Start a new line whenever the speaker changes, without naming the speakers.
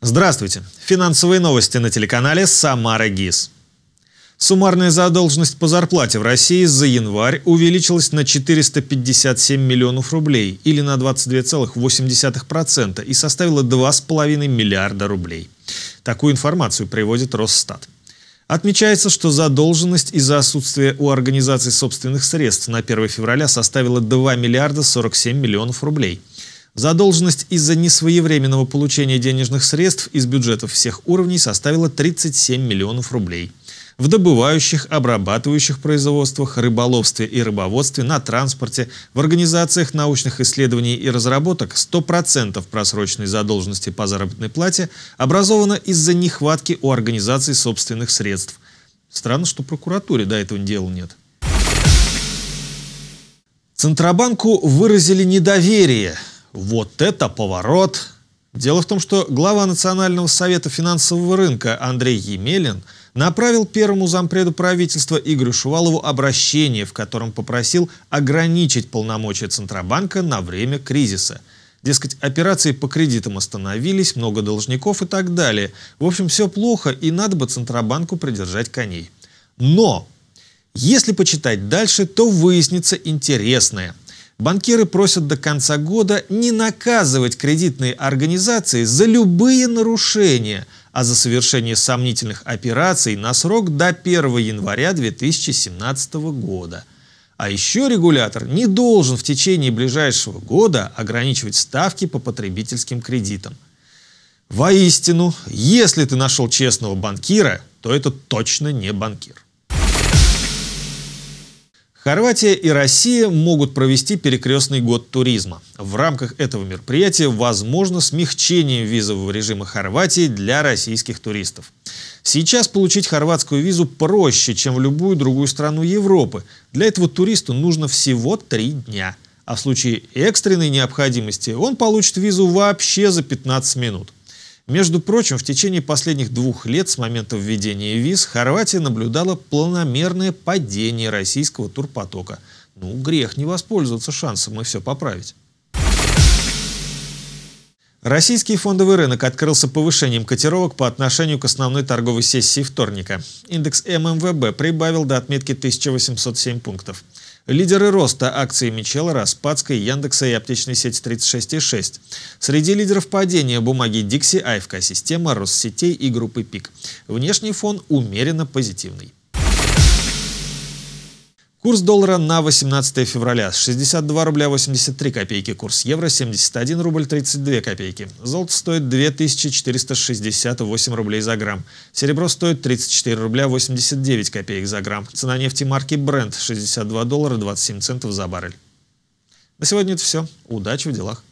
Здравствуйте. Финансовые новости на телеканале «Самара ГИС». Суммарная задолженность по зарплате в России за январь увеличилась на 457 миллионов рублей или на 22,8% и составила 2,5 миллиарда рублей. Такую информацию приводит Росстат. Отмечается, что задолженность из-за отсутствия у организации собственных средств на 1 февраля составила 2 миллиарда 47 миллионов рублей – Задолженность из-за несвоевременного получения денежных средств из бюджетов всех уровней составила 37 миллионов рублей. В добывающих, обрабатывающих производствах, рыболовстве и рыбоводстве, на транспорте, в организациях научных исследований и разработок 100% просроченной задолженности по заработной плате образовано из-за нехватки у организаций собственных средств. Странно, что прокуратуре до этого дела нет. Центробанку выразили недоверие – вот это поворот! Дело в том, что глава Национального совета финансового рынка Андрей Емелин направил первому зампреду правительства Игорю Шувалову обращение, в котором попросил ограничить полномочия Центробанка на время кризиса. Дескать, операции по кредитам остановились, много должников и так далее. В общем, все плохо, и надо бы Центробанку придержать коней. Но! Если почитать дальше, то выяснится интересное – Банкиры просят до конца года не наказывать кредитные организации за любые нарушения, а за совершение сомнительных операций на срок до 1 января 2017 года. А еще регулятор не должен в течение ближайшего года ограничивать ставки по потребительским кредитам. Воистину, если ты нашел честного банкира, то это точно не банкир. Хорватия и Россия могут провести перекрестный год туризма. В рамках этого мероприятия возможно смягчение визового режима Хорватии для российских туристов. Сейчас получить хорватскую визу проще, чем в любую другую страну Европы. Для этого туристу нужно всего три дня. А в случае экстренной необходимости он получит визу вообще за 15 минут. Между прочим, в течение последних двух лет с момента введения виз Хорватия наблюдала планомерное падение российского турпотока. Ну, грех не воспользоваться шансом и все поправить. Российский фондовый рынок открылся повышением котировок по отношению к основной торговой сессии вторника. Индекс ММВБ прибавил до отметки 1807 пунктов. Лидеры роста акции Мичеллера, Распадской, Яндекса и аптечной сети 36,6. Среди лидеров падения бумаги Dixie, Айфка, система, Россетей и группы ПИК. Внешний фон умеренно позитивный. Курс доллара на 18 февраля 62 рубля 83 копейки, курс евро 71 рубль 32 копейки. Золото стоит 2468 рублей за грамм. Серебро стоит 34 рубля 89 копеек за грамм. Цена нефти марки Brent 62 доллара 27 центов за баррель. На сегодня это все. Удачи в делах.